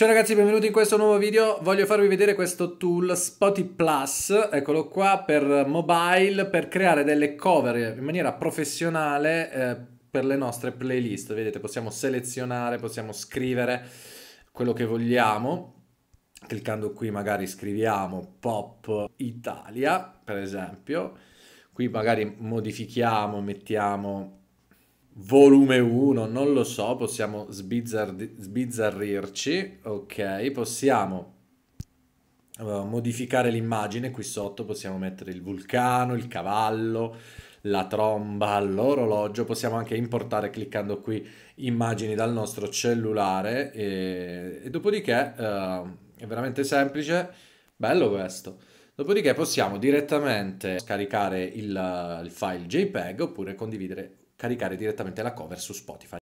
Ciao ragazzi, benvenuti in questo nuovo video. Voglio farvi vedere questo tool Spotify Plus, eccolo qua, per mobile, per creare delle cover in maniera professionale eh, per le nostre playlist. Vedete, possiamo selezionare, possiamo scrivere quello che vogliamo. Cliccando qui magari scriviamo Pop Italia, per esempio. Qui magari modifichiamo, mettiamo volume 1, non lo so, possiamo sbizzarri- sbizzarrirci, ok, possiamo eh, modificare l'immagine qui sotto, possiamo mettere il vulcano, il cavallo, la tromba, l'orologio, possiamo anche importare cliccando qui immagini dal nostro cellulare e, e dopodiché uh, è veramente semplice, bello questo. Dopodiché possiamo direttamente scaricare il, il file JPEG oppure condividere caricare direttamente la cover su Spotify.